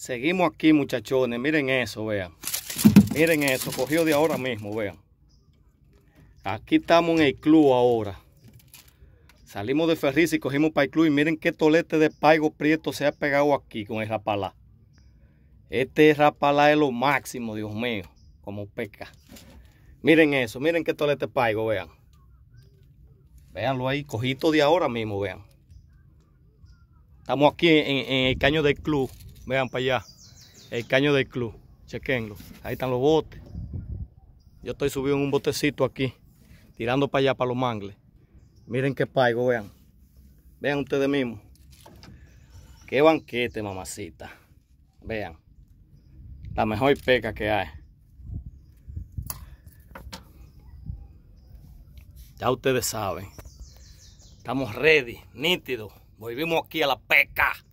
Seguimos aquí, muchachones. Miren eso, vean. Miren eso, cogido de ahora mismo, vean. Aquí estamos en el club ahora. Salimos de ferris y cogimos para el club y miren qué tolete de paigo prieto se ha pegado aquí con el rapalá. Este rapalá es lo máximo, Dios mío, como peca. Miren eso, miren qué tolete paigo, vean. Veanlo ahí, cogido de ahora mismo, vean. Estamos aquí en, en el caño del club. Vean para allá. El caño del club. Chequenlo. Ahí están los botes. Yo estoy subido en un botecito aquí. Tirando para allá, para los mangles. Miren qué paigo, vean. Vean ustedes mismos. Qué banquete, mamacita. Vean. La mejor peca que hay. Ya ustedes saben. Estamos ready, nítido. Volvimos aquí a la peca.